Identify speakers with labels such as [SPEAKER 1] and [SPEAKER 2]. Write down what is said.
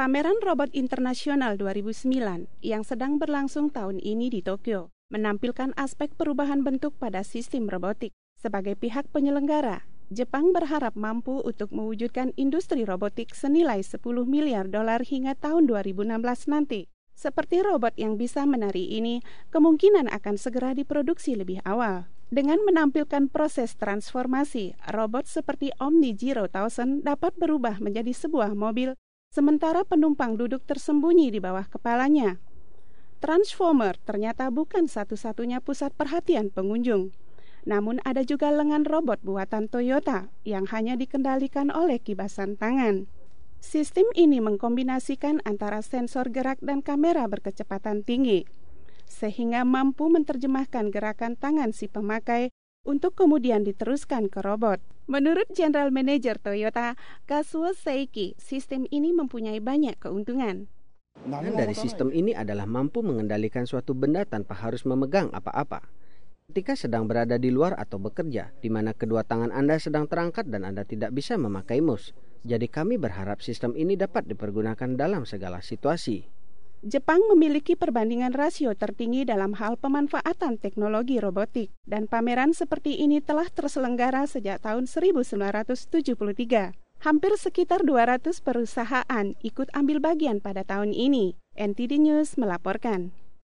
[SPEAKER 1] Pameran Robot Internasional 2009 yang sedang berlangsung tahun ini di Tokyo menampilkan aspek perubahan bentuk pada sistem robotik. Sebagai pihak penyelenggara, Jepang berharap mampu untuk mewujudkan industri robotik senilai 10 miliar dolar hingga tahun 2016 nanti. Seperti robot yang bisa menari ini, kemungkinan akan segera diproduksi lebih awal. Dengan menampilkan proses transformasi, robot seperti Omni Zero Thousand dapat berubah menjadi sebuah mobil Sementara penumpang duduk tersembunyi di bawah kepalanya. Transformer ternyata bukan satu-satunya pusat perhatian pengunjung. Namun ada juga lengan robot buatan Toyota yang hanya dikendalikan oleh kibasan tangan. Sistem ini mengkombinasikan antara sensor gerak dan kamera berkecepatan tinggi, sehingga mampu menerjemahkan gerakan tangan si pemakai untuk kemudian diteruskan ke robot. Menurut General Manager Toyota, Kazuo Seiki, sistem ini mempunyai banyak keuntungan.
[SPEAKER 2] Dan dari sistem ini adalah mampu mengendalikan suatu benda tanpa harus memegang apa-apa. Ketika sedang berada di luar atau bekerja, di mana kedua tangan Anda sedang terangkat dan Anda tidak bisa memakai mouse. Jadi kami berharap sistem ini dapat dipergunakan dalam segala situasi. Jepang memiliki perbandingan rasio tertinggi
[SPEAKER 1] dalam hal pemanfaatan teknologi robotik, dan pameran seperti ini telah terselenggara sejak tahun 1973. Hampir sekitar 200 perusahaan ikut ambil bagian pada tahun ini. NTD News melaporkan.